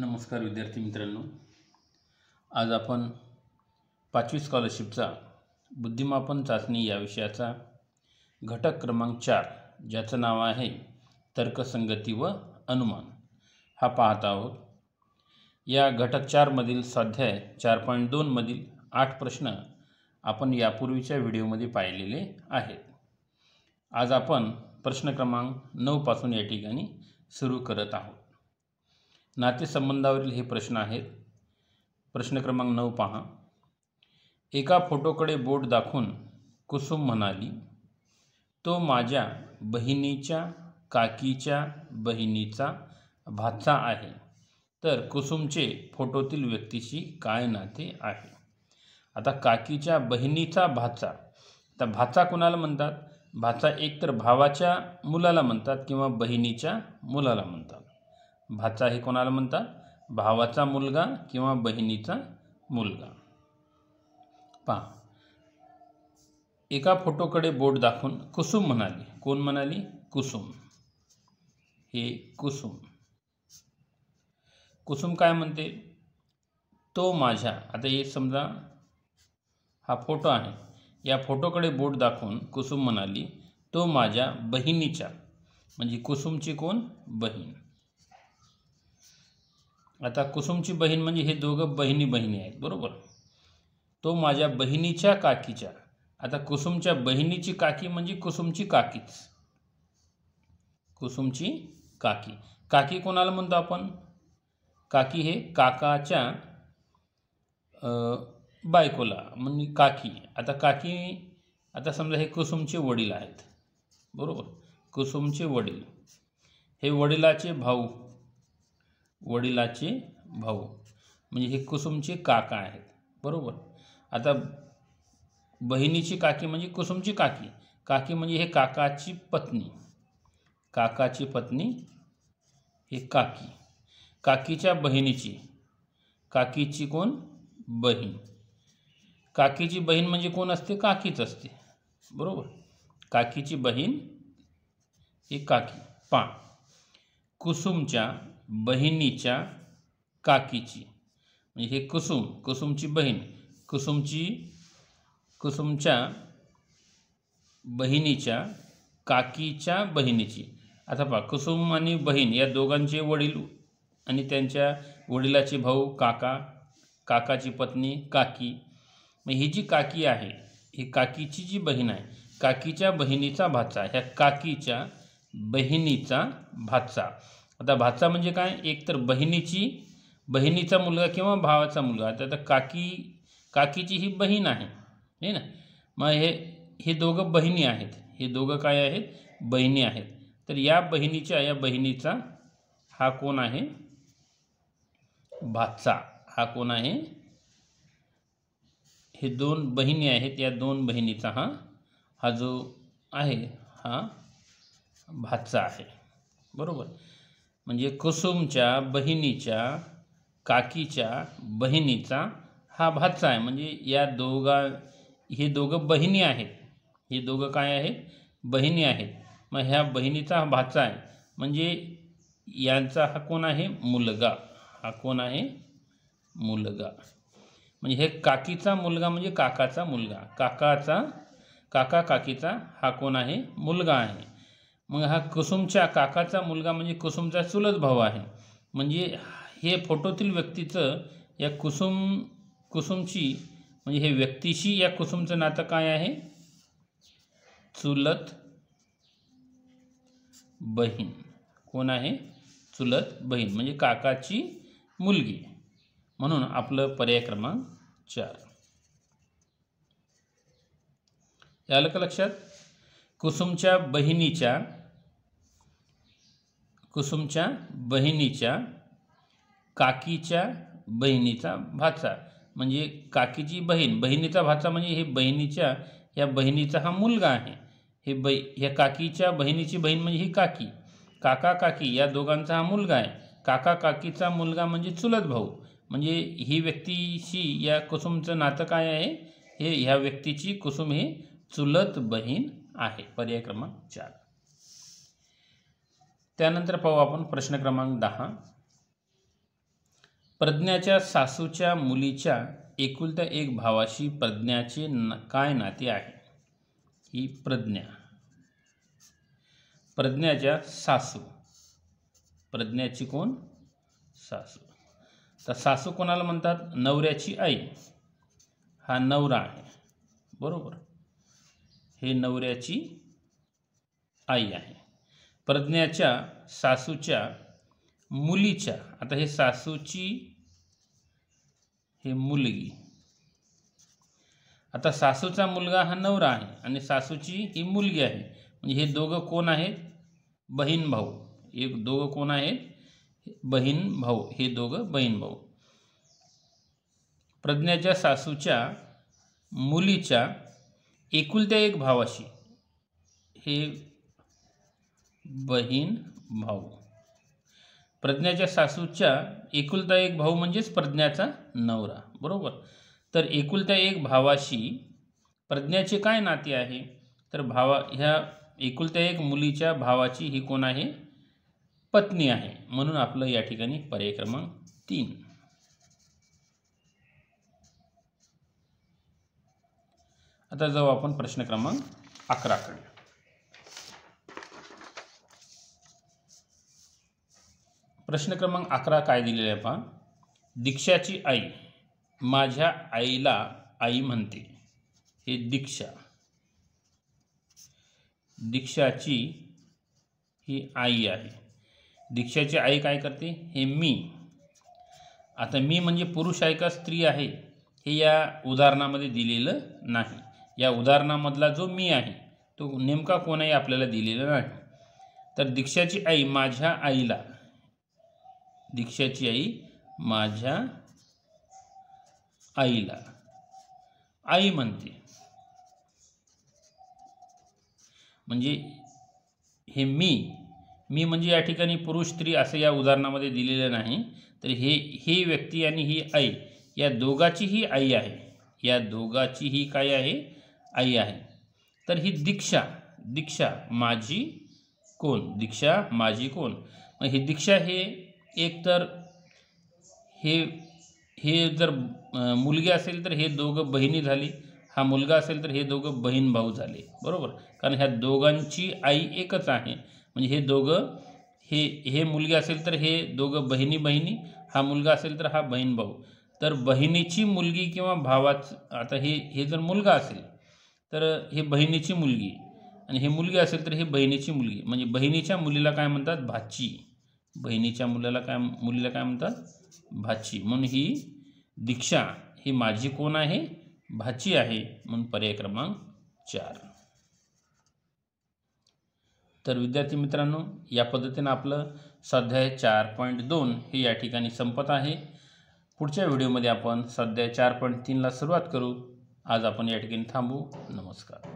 नमस्कार विद्यार्थी मित्रांनो आज आपण पाचवी स्कॉलरशिपचा बुद्धिमापन चाचणी या विषयाचा घटक क्रमांक चार ज्याचं नाव आहे तर्कसंगती व अनुमान हा पाहत आहोत या घटक चारमधील स्वाध्याय चार पॉईंट दोनमधील आठ प्रश्न आपण यापूर्वीच्या व्हिडिओमध्ये पाहिलेले आहेत आज आपण प्रश्न क्रमांक नऊपासून या ठिकाणी सुरू करत आहोत नातेसंबंधावरील हे प्रश्न आहेत प्रश्न क्रमांक नऊ पहा एका फोटोकडे बोट दाखवून कुसुम म्हणाली तो माझ्या बहिणीच्या काकीच्या बहिणीचा भाचा आहे तर कुसुमचे फोटोतील व्यक्तीशी काय नाते आहे आता काकीच्या बहिणीचा भाचा तर भाचा कुणाला म्हणतात भाचा एकतर भावाच्या मुलाला म्हणतात किंवा बहिणीच्या मुलाला म्हणतात भाचा हे कोणाला म्हणतात भावाचा मुलगा किंवा बहिणीचा मुलगा पहा एका फोटोकडे बोट दाखवून कुसुम म्हणाली कोण म्हणाली कुसुम हे कुसुम कुसुम काय म्हणते तो माझ्या आता हे समजा हा फोटो आहे या फोटोकडे बोट दाखवून कुसुम म्हणाली तो माझ्या बहिणीच्या म्हणजे कुसुमची कोण बहीण आता कुसुमची बहीण म्हणजे हे दोघं बहिणी बहिणी आहेत बरोबर तो माझ्या बहिणीच्या काकीच्या आता कुसुमच्या बहिणीची काकी म्हणजे कुसुमची काकीच कुसुमची काकी काकी कोणाला म्हणतो आपण काकी हे काकाच्या बायकोला म्हणजे काकी आता काकी आता समजा हे कुसुमचे वडील आहेत बरोबर कुसुमचे वडील हे वडिलाचे भाऊ वडिलाचे भाऊ म्हणजे हे कुसुमचे काका आहेत बरोबर आता बहिणीची काकी म्हणजे कुसुमची काकी काकी म्हणजे हे काकाची पत्नी काकाची पत्नी हे काकी काकीच्या बहिणीची काकीची कोण बहीण काकीची बहीण म्हणजे कोण असते काकीच असते बरोबर काकीची बहीण ही काकी पा कुसुमच्या बहिणीच्या काकीची म्हणजे हे कुसुम कुसुमची बहीण कुसुमची कुसुमच्या बहिणीच्या काकीच्या बहिणीची आता पहा कुसुम आणि बहीण या दोघांचे वडील आणि त्यांच्या वडिलाचे भाऊ काका काकाची पत्नी काकी मग ही जी काकी आहे ही काकीची जी बहीण आहे काकीच्या बहिणीचा भाचा ह्या काकीच्या बहिणीचा भाचा आता भाचा म्हणजे काय एक तर बहिणीची बहिणीचा मुलगा किंवा भावाचा मुलगा आता आता काकी काकीची ही बहीण आहे नाही ना मग हे हे दोघं बहिणी आहेत हे दोघं काय आहेत बहिणी आहेत तर या बहिणीच्या या बहिणीचा हा कोण आहे भाचा हा कोण आहे हे दोन बहिणी आहेत या दोन बहिणीचा हा हा जो आहे हा भाचा आहे बरोबर म्हणजे कुसुमच्या बहिणीच्या काकीच्या बहिणीचा हा भाचा आहे म्हणजे या दोघा हे दोघं बहिणी आहेत हे दोघं काय आहेत बहिणी आहेत मग ह्या बहिणीचा हा भाचा आहे म्हणजे यांचा हा कोण आहे मुलगा हा कोण आहे मुलगा म्हणजे हे काकीचा मुलगा म्हणजे काकाचा मुलगा काकाचा काका काकीचा हा कोण आहे मुलगा आहे मग हा कुसुमच्या काकाचा मुलगा म्हणजे कुसुमचा चुलत भाऊ आहे म्हणजे हे फोटोतील व्यक्तीचं या कुसुम कुसुमची म्हणजे हे व्यक्तीशी या कुसुमचं नातं काय आहे चुलत बहीण कोण आहे चुलत बहीण म्हणजे काकाची मुलगी म्हणून आपलं पर्याय क्रमांक चार आलं का लक्षात कुसुमच्या बहिणीच्या कुसुमच्या बहिणीच्या काकीच्या बहिणीचा भाचा म्हणजे काकीची बहीण बहिणीचा भाचा म्हणजे हे बहिणीच्या या बहिणीचा हा मुलगा आहे हे बै ह्या काकीच्या बहिणीची बहीण म्हणजे ही काकी काका काकी या दोघांचा हा मुलगा आहे काका काकीचा मुलगा म्हणजे चुलत भाऊ म्हणजे ही व्यक्तीशी या कुसुमचं नातं काय आहे हे ह्या व्यक्तीची कुसुम ही चुलत बहीण आहे पर्याय क्रमांक चार त्यानंतर पाहू आपण प्रश्न क्रमांक दहा प्रज्ञाच्या सासूच्या मुलीच्या एकुलत्या एक भावाशी प्रज्ञाचे ना काय नाते आहे ही प्रज्ञा प्रज्ञाच्या सासू प्रज्ञाची कोण सासू तर सासू कोणाला म्हणतात नवऱ्याची आई हा नवरा आहे बरोबर हे नवऱ्याची आई आहे प्रज्ञाच्या सासूच्या मुलीच्या आता हे सासूची हे मुलगी आता सासूचा मुलगा हा नवरा आहे आणि सासूची ही मुलगी आहे म्हणजे हे दोघं कोण आहेत बहीण भाऊ एक दोघं कोण आहेत बहीण भाऊ हे दोघं बहीण भाऊ प्रज्ञाच्या सासूच्या मुलीच्या एकुलत्या एक भावाशी हे बहीण भाऊ प्रज्ञाच्या सासूच्या एकुलता एक भाऊ म्हणजेच प्रज्ञाचा नवरा बरोबर तर एकुलता एक भावाशी प्रज्ञाचे काय नाते आहे तर भावा ह्या एकुलत्या एक मुलीच्या भावाची ही कोण आहे पत्नी आहे म्हणून आपलं या ठिकाणी पर्याय क्रमांक तीन आता जाऊ आपण प्रश्न क्रमांक अकराकडे प्रश्न क्रमांक अकरा काय दिलेला आहे पहा दीक्षाची आई माझ्या आईला आई म्हणते हे दीक्षा दीक्षाची ही आई आहे दीक्षाची आई काय करते हे मी आता मी म्हणजे पुरुष आहे का स्त्री आहे हे या उदाहरणामध्ये दिलेलं नाही या उदाहरणामधला जो मी आहे तो नेमका कोणाही आपल्याला दिलेला नाही तर दीक्षाची आई माझ्या आईला दीक्षाची आई माझ्या आईला आई म्हणते म्हणजे हे मी मी म्हणजे या ठिकाणी पुरुष स्त्री असं या उदाहरणामध्ये दिलेलं नाही तर हे ही व्यक्ती आणि ही आई या दोघाची ही आई आहे या दोघाची ही काय आहे आई आहे तर ही दीक्षा दीक्षा माझी कोण दीक्षा माझी कोण मग ही दीक्षा हे एकतर हे हे जर मुलगी असेल तर हे दोघं बहिणी झाली हा मुलगा असेल तर हे दोघं बहीण भाऊ झाले बरोबर कारण ह्या दोघांची आई एकच आहे म्हणजे हे दोघं हे हे मुलगी असेल तर हे दोघं बहिणी बहिणी हा मुलगा असेल तर हा बहीण भाऊ तर बहिणीची मुलगी किंवा भावाच आता हे हे जर मुलगा असेल तर हे बहिणीची मुलगी आणि हे मुलगी असेल तर हे बहिणीची मुलगी म्हणजे बहिणीच्या मुलीला काय म्हणतात भाची बहिणीच्या मुलाला काय मुलीला काय म्हणतात भाची म्हणून ही दीक्षा ही माझी कोण आहे भाची आहे म्हणून पर्याय क्रमांक चार तर विद्यार्थी मित्रांनो या पद्धतीनं आपलं सध्या चार पॉईंट दोन हे या ठिकाणी संपत आहे पुढच्या व्हिडिओमध्ये आपण सध्या चार पॉईंट तीनला सुरुवात करू आज आपण या ठिकाणी थांबू नमस्कार